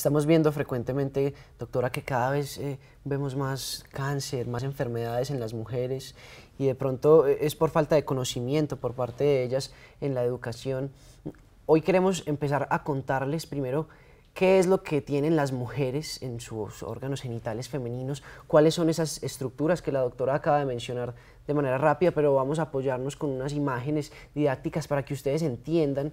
Estamos viendo frecuentemente, doctora, que cada vez eh, vemos más cáncer, más enfermedades en las mujeres y de pronto eh, es por falta de conocimiento por parte de ellas en la educación. Hoy queremos empezar a contarles primero qué es lo que tienen las mujeres en sus órganos genitales femeninos, cuáles son esas estructuras que la doctora acaba de mencionar de manera rápida, pero vamos a apoyarnos con unas imágenes didácticas para que ustedes entiendan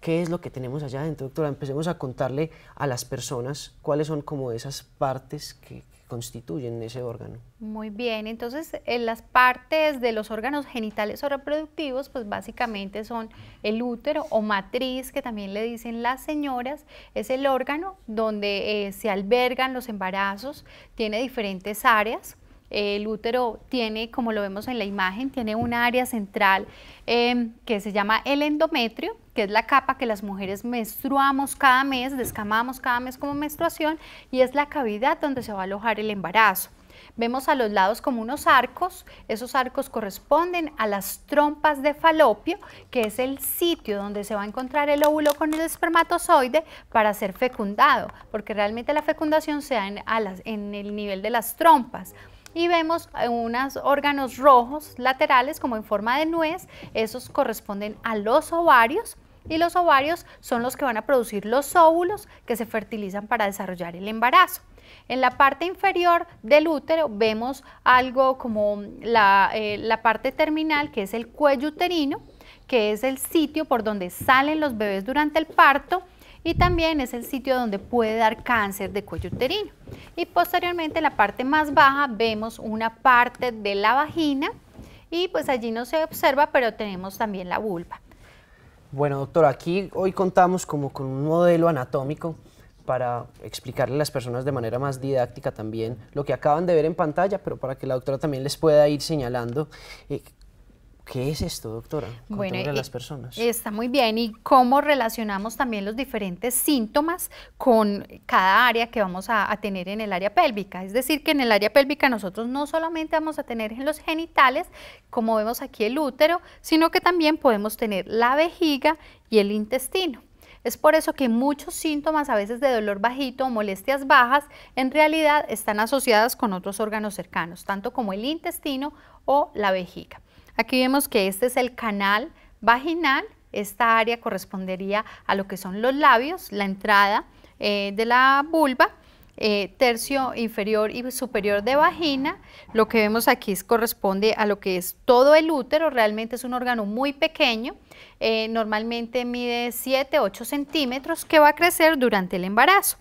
qué es lo que tenemos allá adentro, doctora. Empecemos a contarle a las personas cuáles son como esas partes que, constituyen ese órgano. Muy bien, entonces eh, las partes de los órganos genitales o reproductivos, pues básicamente son el útero o matriz, que también le dicen las señoras, es el órgano donde eh, se albergan los embarazos, tiene diferentes áreas eh, el útero tiene, como lo vemos en la imagen, tiene un área central em, que se llama el endometrio, que es la capa que las mujeres menstruamos cada mes, descamamos cada mes como menstruación, y es la cavidad donde se va a alojar el embarazo. Vemos a los lados como unos arcos, esos arcos corresponden a las trompas de falopio, que es el sitio donde se va a encontrar el óvulo con el espermatozoide para ser fecundado, porque realmente la fecundación se da en el nivel de las trompas y vemos unos órganos rojos laterales como en forma de nuez, esos corresponden a los ovarios y los ovarios son los que van a producir los óvulos que se fertilizan para desarrollar el embarazo. En la parte inferior del útero vemos algo como la, eh, la, parte terminal, que es el cuello uterino, que es el sitio por donde salen los bebés durante el parto y también es el sitio donde puede dar cáncer de cuello uterino. Y posteriormente en la parte más baja vemos una parte de la vagina y pues allí no se observa, pero tenemos también la vulva. Bueno, doctor aquí hoy contamos como con un modelo anatómico para explicarle a las personas de manera más didáctica también lo que acaban de ver en pantalla, pero para que la doctora también les pueda ir señalando eh, ¿Qué es esto, doctora? Bueno, las personas. Está muy bien. ¿Y cómo relacionamos también los diferentes síntomas con cada área que vamos a, tener en el área pélvica? Es decir, que en el área pélvica nosotros no solamente vamos a tener en los genitales, como vemos aquí el útero, sino que también podemos tener la vejiga y el intestino. Es por eso que muchos síntomas a veces de dolor bajito o molestias bajas en realidad están asociadas con otros órganos cercanos, tanto como el intestino o la vejiga. Aquí vemos que este es el canal vaginal, esta área correspondería a lo que son los labios, la entrada eh, de la vulva, eh, tercio inferior y superior de vagina. Lo que vemos aquí corresponde a lo que es todo el útero, realmente es un órgano muy pequeño, eh, normalmente mide 7, 8 centímetros, que va a crecer durante el embarazo.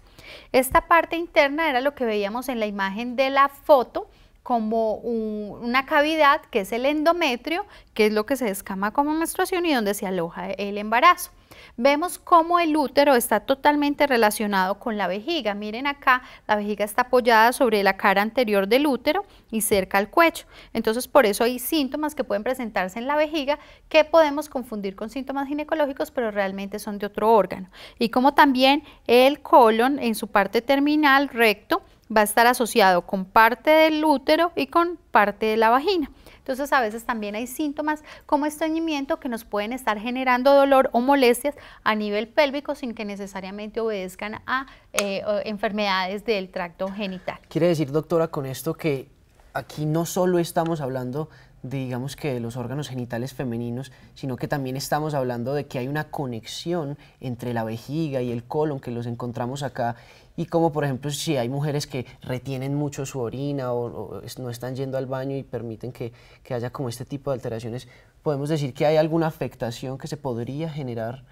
Esta parte interna era lo que veíamos en la imagen de la foto, como una cavidad que es el endometrio, que es lo que se descama como menstruación y donde se aloja el embarazo. Vemos cómo el útero está totalmente relacionado con la vejiga. Miren acá, la vejiga está apoyada sobre la cara anterior del útero y cerca al cuello. Entonces, por eso hay síntomas que pueden presentarse en la vejiga que podemos confundir con síntomas ginecológicos, pero realmente son de otro órgano. Y como también el colon en su parte terminal recto va a estar asociado con parte del útero y con parte de la vagina. Entonces a veces también hay síntomas como estreñimiento que nos pueden estar generando dolor o molestias a nivel pélvico sin que necesariamente obedezcan a eh, enfermedades del tracto genital. Quiere decir, doctora, con esto que aquí no solo estamos hablando digamos que los órganos genitales femeninos, sino que también estamos hablando de que hay una conexión entre la vejiga y el colon que los encontramos acá y como por ejemplo si hay mujeres que retienen mucho su orina o, no están yendo al baño y permiten que, que, haya como este tipo de alteraciones, podemos decir que hay alguna afectación que se podría generar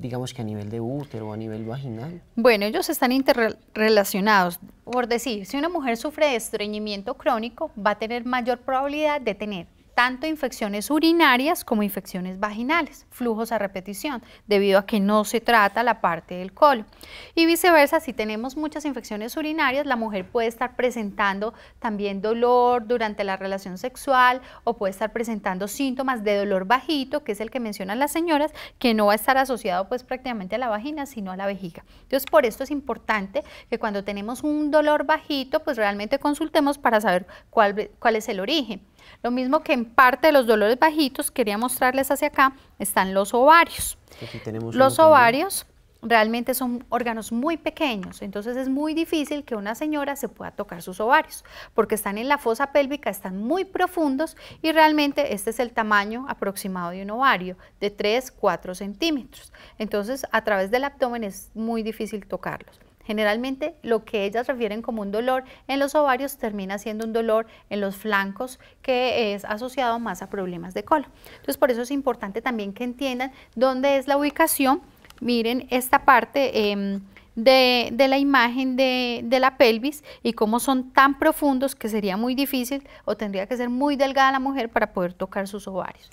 digamos que a nivel de útero o a nivel vaginal. Bueno, ellos están interrelacionados por decir, si una mujer sufre de estreñimiento crónico, va a tener mayor probabilidad de tener tanto infecciones urinarias como infecciones vaginales, flujos a repetición, debido a que no se trata la parte del colon. Y viceversa, si tenemos muchas infecciones urinarias, la mujer puede estar presentando también dolor durante la relación sexual o puede estar presentando síntomas de dolor bajito, que es el que mencionan las señoras, que no va a estar asociado pues prácticamente a la vagina, sino a la vejiga. Entonces, por esto es importante que cuando tenemos un dolor bajito, pues realmente consultemos para saber cuál es el origen. Lo mismo que en parte de los dolores bajitos, quería mostrarles hacia acá, están los ovarios. los ovarios realmente son órganos muy pequeños, entonces es muy difícil que una señora se pueda tocar sus ovarios, porque están en la fosa pélvica, están muy profundos y realmente este es el tamaño aproximado de un ovario, de 3, 4 centímetros. Entonces a través del abdomen es muy difícil tocarlos. Generalmente lo que ellas refieren como un dolor en los ovarios termina siendo un dolor en los flancos que es asociado más a problemas de colon. Entonces por eso es importante también que entiendan dónde es la ubicación. Miren esta parte. Em, de, la imagen de, la pelvis y cómo son tan profundos que sería muy difícil o tendría que ser muy delgada la mujer para poder tocar sus ovarios.